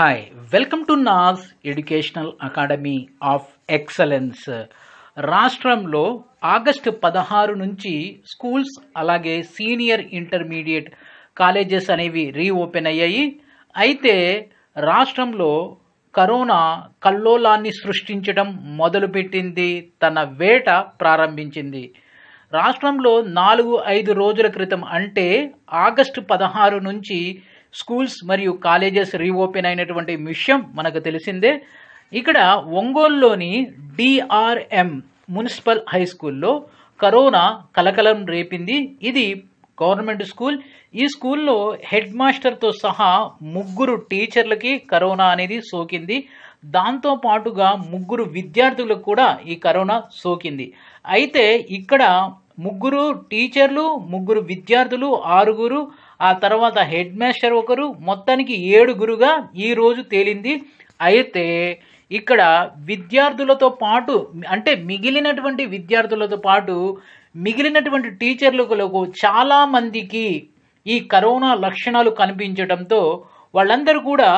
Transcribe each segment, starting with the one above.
hi welcome to Naz educational academy of excellence రాష్ట్రంలో August పదహారు నుంచి స్కూల్స్ అలాగే సీనియర్ ఇంటర్మీడియట్ కాలేజెస్ అనేవి రీఓపెన్ అయ్యాయి అయితే రాష్ట్రంలో కరోనా కల్లోలాన్ని సృష్టించడం మొదలుపెట్టింది తన వేట ప్రారంభించింది రాష్ట్రంలో నాలుగు ఐదు రోజుల క్రితం అంటే ఆగస్టు పదహారు నుంచి స్కూల్స్ మరియు కాలేజెస్ రీఓపెన్ అయినటువంటి విషయం మనకు తెలిసిందే ఇక్కడ ఒంగోలులోని డిఆర్ఎం మున్సిపల్ హై స్కూల్లో కరోనా కలకలం రేపింది ఇది గవర్నమెంట్ స్కూల్ ఈ స్కూల్లో హెడ్ మాస్టర్తో సహా ముగ్గురు టీచర్లకి కరోనా అనేది సోకింది దాంతో పాటుగా ముగ్గురు విద్యార్థులకు కూడా ఈ కరోనా సోకింది అయితే ఇక్కడ ముగ్గురు టీచర్లు ముగ్గురు విద్యార్థులు ఆరుగురు ఆ తర్వాత హెడ్ మాస్టర్ ఒకరు మొత్తానికి ఏడుగురుగా ఈరోజు తేలింది అయితే ఇక్కడ విద్యార్థులతో పాటు అంటే మిగిలినటువంటి విద్యార్థులతో పాటు మిగిలినటువంటి టీచర్లకు చాలామందికి ఈ కరోనా లక్షణాలు కనిపించడంతో వాళ్ళందరూ కూడా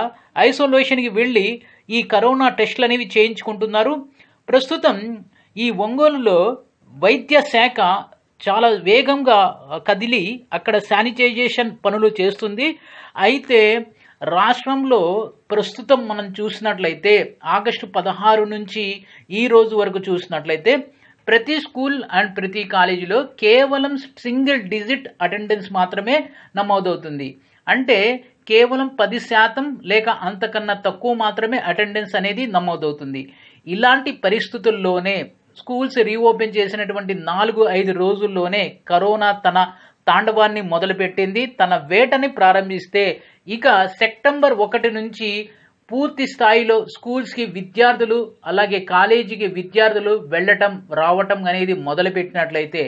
ఐసోలేషన్కి వెళ్ళి ఈ కరోనా టెస్టులు అనేవి చేయించుకుంటున్నారు ప్రస్తుతం ఈ ఒంగోలులో వైద్య శాఖ చాలా వేగంగా కదిలి అక్కడ శానిటైజేషన్ పనులు చేస్తుంది అయితే రాష్ట్రంలో ప్రస్తుతం మనం చూసినట్లయితే ఆగస్టు పదహారు నుంచి ఈ రోజు వరకు చూసినట్లయితే ప్రతి స్కూల్ అండ్ ప్రతి కాలేజీలో కేవలం సింగిల్ డిజిట్ అటెండెన్స్ మాత్రమే నమోదవుతుంది అంటే కేవలం పది శాతం లేక అంతకన్నా తక్కువ మాత్రమే అటెండెన్స్ అనేది నమోదవుతుంది ఇలాంటి పరిస్థితుల్లోనే స్కూల్స్ రీఓపెన్ చేసినటువంటి నాలుగు ఐదు రోజుల్లోనే కరోనా తన తాండవాన్ని మొదలుపెట్టింది తన వేటని ప్రారంభిస్తే ఇక సెప్టెంబర్ ఒకటి నుంచి పూర్తి స్థాయిలో స్కూల్స్కి విద్యార్థులు అలాగే కాలేజీకి విద్యార్థులు వెళ్ళటం రావటం అనేది మొదలుపెట్టినట్లయితే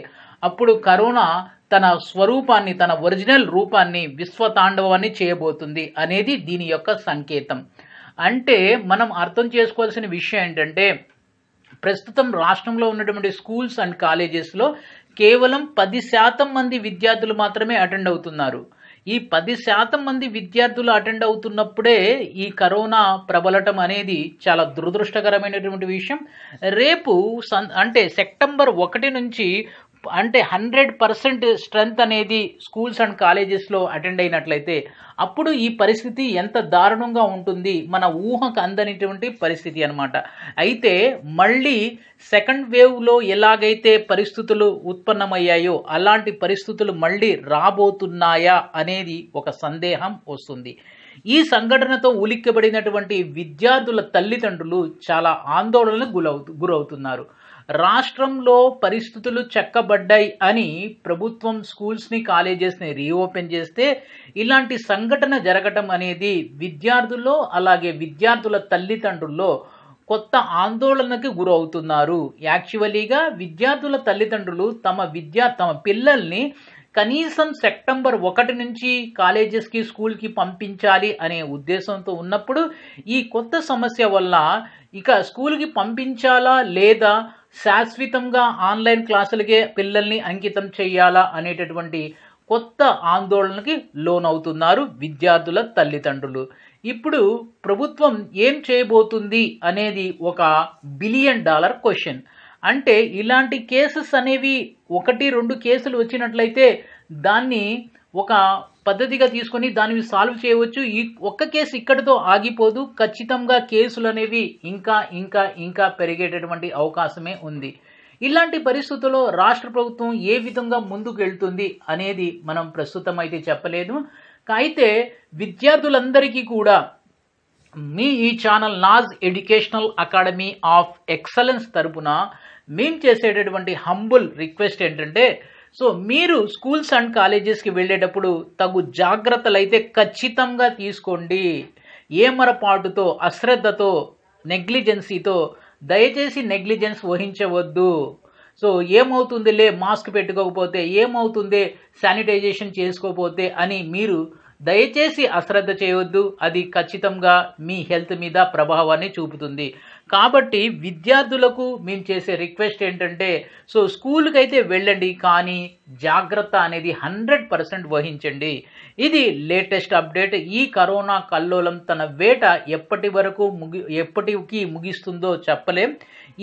అప్పుడు కరోనా తన స్వరూపాన్ని తన ఒరిజినల్ రూపాన్ని విశ్వ తాండవాన్ని చేయబోతుంది అనేది దీని యొక్క సంకేతం అంటే మనం అర్థం చేసుకోవాల్సిన విషయం ఏంటంటే ప్రస్తుతం రాష్ట్రంలో ఉన్నటువంటి స్కూల్స్ అండ్ కాలేజెస్లో కేవలం పది శాతం మంది విద్యార్థులు మాత్రమే అటెండ్ అవుతున్నారు ఈ పది శాతం మంది విద్యార్థులు అటెండ్ అవుతున్నప్పుడే ఈ కరోనా ప్రబలటం అనేది చాలా దురదృష్టకరమైనటువంటి విషయం రేపు అంటే సెప్టెంబర్ ఒకటి నుంచి అంటే హండ్రెడ్ పర్సెంట్ స్ట్రెంగ్త్ అనేది స్కూల్స్ అండ్ కాలేజెస్లో అటెండ్ అయినట్లయితే అప్పుడు ఈ పరిస్థితి ఎంత దారుణంగా ఉంటుంది మన ఊహకు అందనిటువంటి పరిస్థితి అనమాట అయితే మళ్ళీ సెకండ్ వేవ్లో ఎలాగైతే పరిస్థితులు ఉత్పన్నమయ్యాయో అలాంటి పరిస్థితులు మళ్ళీ రాబోతున్నాయా అనేది ఒక సందేహం వస్తుంది ఈ సంఘటనతో ఉలిక్కబడినటువంటి విద్యార్థుల తల్లిదండ్రులు చాలా ఆందోళనకు గురవుతున్నారు రాష్ట్రంలో పరిస్థితులు చెక్కబడ్డాయి అని ప్రభుత్వం స్కూల్స్ని కాలేజెస్ని రీఓపెన్ చేస్తే ఇలాంటి సంఘటన జరగటం అనేది విద్యార్థుల్లో అలాగే విద్యార్థుల తల్లిదండ్రుల్లో కొత్త ఆందోళనకి గురవుతున్నారు యాక్చువలీగా విద్యార్థుల తల్లిదండ్రులు తమ విద్యా తమ పిల్లల్ని కనీసం సెప్టెంబర్ ఒకటి నుంచి కాలేజెస్కి స్కూల్కి పంపించాలి అనే ఉద్దేశంతో ఉన్నప్పుడు ఈ కొత్త సమస్య వల్ల ఇక స్కూల్కి పంపించాలా లేదా శాశ్వతంగా ఆన్లైన్ క్లాసులకే పిల్లల్ని అంకితం చేయాలా అనేటటువంటి కొత్త ఆందోళనకి లోనవుతున్నారు విద్యార్థుల తల్లిదండ్రులు ఇప్పుడు ప్రభుత్వం ఏం చేయబోతుంది అనేది ఒక బిలియన్ డాలర్ క్వశ్చన్ అంటే ఇలాంటి కేసెస్ అనేవి ఒకటి రెండు కేసులు వచ్చినట్లయితే దాన్ని ఒక పద్ధతిగా తీసుకొని దానిని సాల్వ్ చేయవచ్చు ఈ ఒక్క కేసు ఇక్కడితో ఆగిపోదు ఖచ్చితంగా కేసులు అనేవి ఇంకా ఇంకా ఇంకా పెరిగేటటువంటి అవకాశమే ఉంది ఇలాంటి పరిస్థితుల్లో రాష్ట్ర ప్రభుత్వం ఏ విధంగా ముందుకు వెళ్తుంది అనేది మనం ప్రస్తుతం అయితే చెప్పలేదు అయితే విద్యార్థులందరికీ కూడా మీ ఈ channel Naz educational academy of excellence తరపున మేము చేసేటటువంటి హంబుల్ రిక్వెస్ట్ ఏంటంటే సో మీరు స్కూల్స్ అండ్ కాలేజెస్కి వెళ్ళేటప్పుడు తగు జాగ్రత్తలు అయితే ఖచ్చితంగా తీసుకోండి ఏమరపాటుతో అశ్రద్ధతో నెగ్లిజెన్సీతో దయచేసి నెగ్లిజెన్స్ వహించవద్దు సో ఏమవుతుందిలే మాస్క్ పెట్టుకోకపోతే ఏమవుతుంది శానిటైజేషన్ చేసుకోకపోతే అని మీరు దయచేసి అశ్రద్ధ చేయొద్దు అది ఖచ్చితంగా మీ హెల్త్ మీద ప్రభావాన్ని చూపుతుంది కాబట్టి విద్యార్థులకు మేము చేసే రిక్వెస్ట్ ఏంటంటే సో స్కూల్కి అయితే వెళ్ళండి కానీ జాగ్రత్త అనేది హండ్రెడ్ పర్సెంట్ వహించండి ఇది లేటెస్ట్ అప్డేట్ ఈ కరోనా కల్లోలం తన వేట ఎప్పటి వరకు ముగి ఎప్పటికి ముగిస్తుందో చెప్పలేం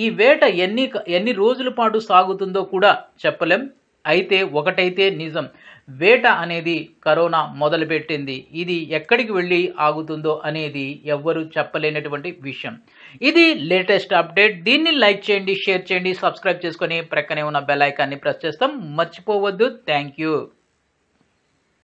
ఈ వేట ఎన్ని ఎన్ని రోజుల పాటు సాగుతుందో కూడా చెప్పలేం అయితే ఒకటైతే నిజం వేట అనేది కరోనా మొదలుపెట్టింది ఇది ఎక్కడికి వెళ్ళి ఆగుతుందో అనేది ఎవ్వరూ చెప్పలేనటువంటి విషయం ఇది లేటెస్ట్ అప్డేట్ దీన్ని లైక్ చేయండి షేర్ చేయండి సబ్స్క్రైబ్ చేసుకొని ప్రక్కనే ఉన్న బెల్ ఐకాన్ని ప్రెస్ చేస్తాం మర్చిపోవద్దు థ్యాంక్ యూ